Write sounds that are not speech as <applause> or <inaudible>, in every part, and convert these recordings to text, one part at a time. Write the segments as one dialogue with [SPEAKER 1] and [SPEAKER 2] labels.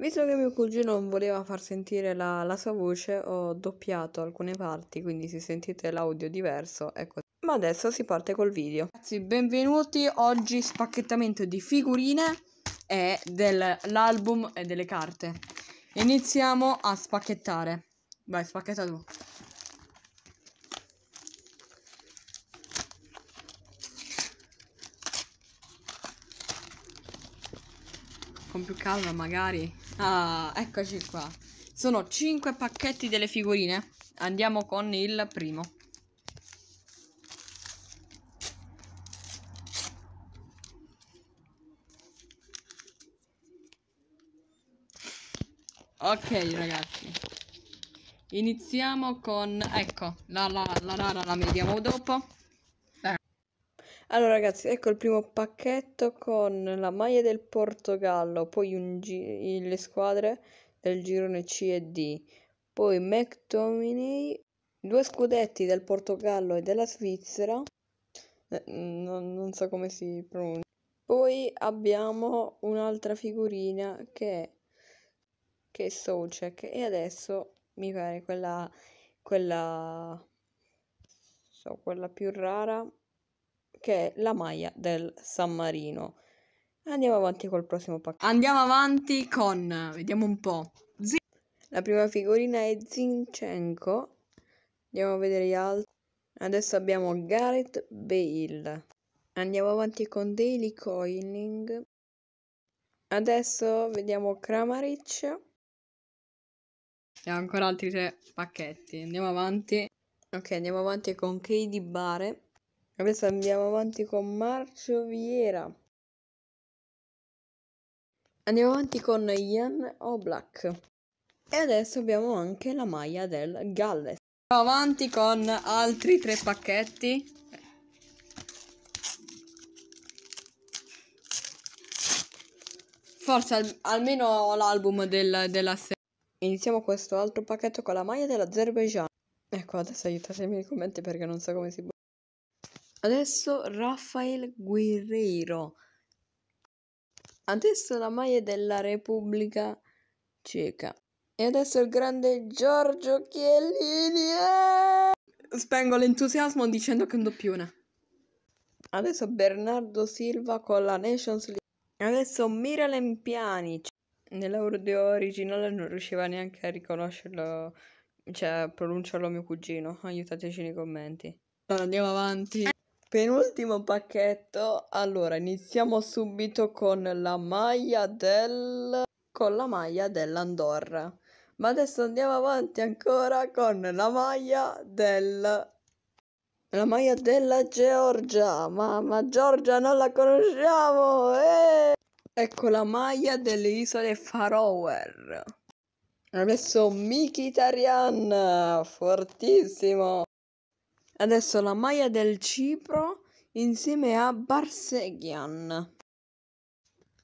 [SPEAKER 1] Visto che mio cugino non voleva far sentire la, la sua voce, ho doppiato alcune parti, quindi se sentite l'audio diverso ecco. Ma adesso si parte col video. Ragazzi, benvenuti. Oggi spacchettamento di figurine e dell'album e delle carte. Iniziamo a spacchettare. Vai, spacchetta tu. con più calma magari. Ah, eccoci qua. Sono 5 pacchetti delle figurine. Andiamo con il primo. Ok ragazzi, iniziamo con, ecco, la la la la la, la vediamo dopo. Allora ragazzi, ecco il primo pacchetto con la maglia del Portogallo, poi gi- le squadre del girone C e D, poi McTominay, due scudetti del Portogallo e della Svizzera, eh, non, non so come si pronuncia. Poi abbiamo un'altra figurina che è, che è Socek e adesso mi pare quella, quella, so, quella più rara che è la maglia del San Marino. Andiamo avanti col prossimo pacchetto. Andiamo avanti con, vediamo un po'. Z- la prima figurina è Zinchenko. Andiamo a vedere gli altri. Adesso abbiamo Gareth Bale. Andiamo avanti con Daily Coining. Adesso vediamo Kramaric. E ancora altri tre pacchetti. Andiamo avanti. Ok, andiamo avanti con Katie Bare. Adesso andiamo avanti con Marcio Viera. Andiamo avanti con Ian Oblak. E adesso abbiamo anche la maglia del Galles. Andiamo avanti con altri tre pacchetti. Forse al almeno l'album del della serie. Iniziamo questo altro pacchetto con la maglia dell'Azerbaijan. Ecco, adesso aiutatemi nei commenti perché non so come si... può. Adesso Rafael Guerreiro. Adesso la maglia della Repubblica Ceca. E adesso il grande Giorgio Chiellini. Eh! Spengo l'entusiasmo dicendo che è un doppione. Adesso Bernardo Silva con la Nations League. Adesso Miralem Pjanic. Nell'audio originale non riusciva neanche a riconoscerlo, cioè a pronunciarlo mio cugino. Aiutateci nei commenti. Allora andiamo avanti. Penultimo pacchetto, allora iniziamo subito con la maglia del... con la maglia dell'Andorra. Ma adesso andiamo avanti ancora con la maglia del... La maglia della Georgia, mamma Georgia non la conosciamo! Eh! Ecco la maglia delle isole Faroe. Adesso Miki Tarian, fortissimo! adesso la maglia del Cipro insieme a Barseghian.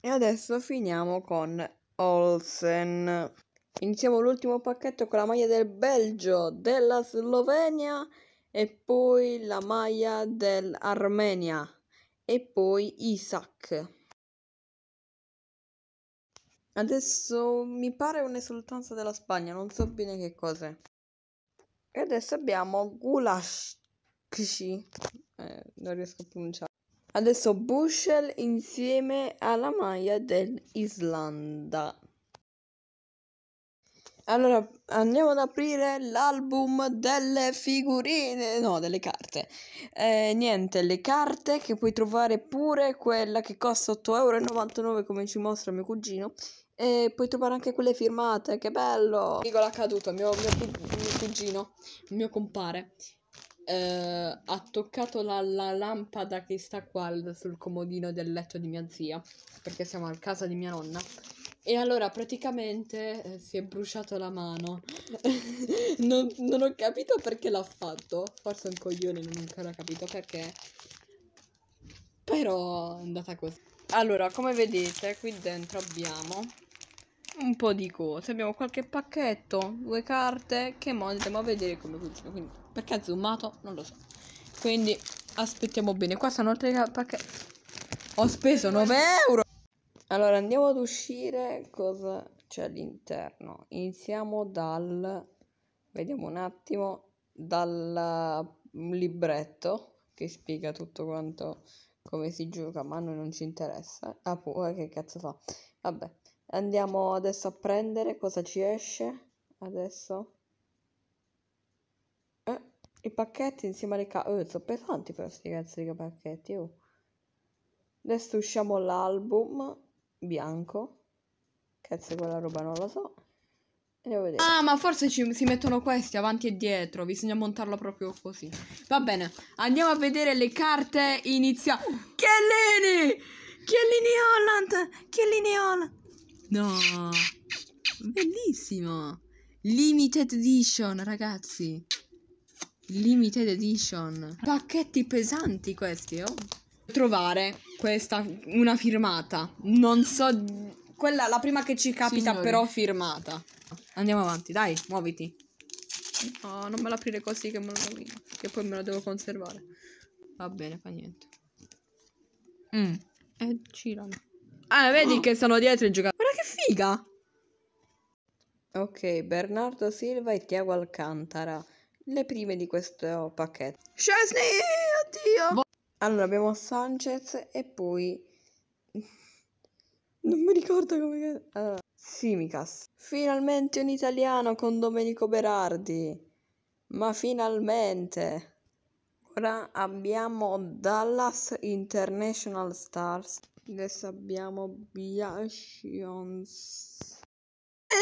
[SPEAKER 1] E adesso finiamo con Olsen. Iniziamo l'ultimo pacchetto con la maglia del Belgio, della Slovenia e poi la maglia dell'Armenia e poi Isaac. Adesso mi pare un'esultanza della Spagna, non so bene che cos'è. E adesso abbiamo Gulash eh, non riesco a pronunciare. Adesso Bushel insieme alla maglia dell'Islanda. Allora, andiamo ad aprire l'album delle figurine, no, delle carte. Eh, niente, le carte che puoi trovare pure quella che costa 8,99€ come ci mostra mio cugino. E puoi trovare anche quelle firmate, che bello! Dico l'ha caduto, mio, mio, mio cugino, mio compare eh, ha toccato la, la, lampada che sta qua sul comodino del letto di mia zia, perché siamo a casa di mia nonna. E allora praticamente eh, si è bruciato la mano. <laughs> non, non, ho capito perché l'ha fatto. Forse è un coglione, non ho ancora capito perché. Però è andata così. Allora, come vedete, qui dentro abbiamo un po' di cose. Abbiamo qualche pacchetto, due carte che mo andiamo a vedere come funziona. Quindi, perché ha zoomato? Non lo so. Quindi aspettiamo bene. Qua sono altri pacchetti. Ho speso 9 euro. Allora andiamo ad uscire cosa c'è all'interno. Iniziamo dal... Vediamo un attimo. Dal mm, libretto che spiega tutto quanto come si gioca, ma a noi non ci interessa. Ah, pure eh, che cazzo fa? Vabbè. Andiamo adesso a prendere cosa ci esce. Adesso. Eh, I pacchetti insieme alle carte. Oh, sono pesanti però questi cazzo di pacchetti. Oh. Adesso usciamo l'album bianco. Cazzo, quella roba non lo so. Ah, ma forse ci, si mettono questi avanti e dietro. Bisogna montarlo proprio così. Va bene, andiamo a vedere le carte iniziali. Chiellini! Chiellini Holland! Chiellini Holland! No, bellissimo. Limited edition, ragazzi. Limited edition. Pacchetti pesanti questi, oh. Trovare questa, una firmata. Non so, quella, la prima che ci capita Signori. però firmata. Andiamo avanti, dai, muoviti. No, non me l'aprire così che me lo rovino. Che poi me lo devo conservare. Va bene, fa niente. Mm. E eh, girano. Ah, vedi oh. <gasps> che sono dietro i giocatori figa! Ok, Bernardo Silva e Tiago Alcantara, le prime di questo pacchetto. Scesni! Oddio! allora abbiamo Sanchez e poi... <laughs> non mi ricordo come... Allora, Simicas. Finalmente un italiano con Domenico Berardi. Ma finalmente! Ora abbiamo Dallas International Stars Adesso abbiamo Biasions. Io,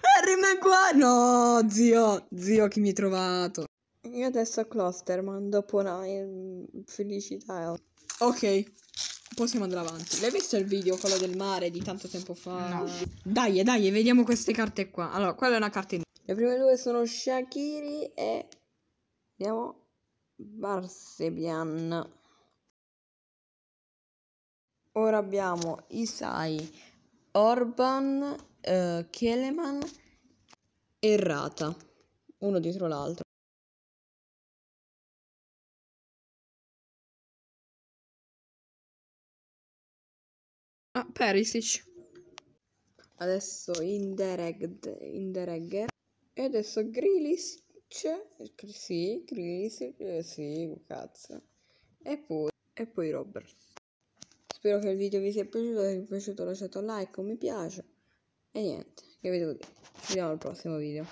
[SPEAKER 1] Harry eh, qua! No, zio, zio chi mi hai trovato. Io adesso Closterman, dopo una ehm, felicità. Ok, possiamo andare avanti. L'hai visto il video, quello del mare di tanto tempo fa? No. Dai, dai, vediamo queste carte qua. Allora, quella è una carta in... Le prime due sono Shakiri e... Vediamo... Barsebian. Ora abbiamo Isai, Orban, eh, Keleman e Rata, uno dietro l'altro. Ah, Perisic. Adesso Indereg, Inderegger. E adesso Grilis. Sì, Grilis. Eh, sì, cazzo. E poi, e poi Robert. Spero che il video vi sia piaciuto, se vi è piaciuto lasciate un like, un mi piace. E niente, che vi devo dire. Ci vediamo al prossimo video.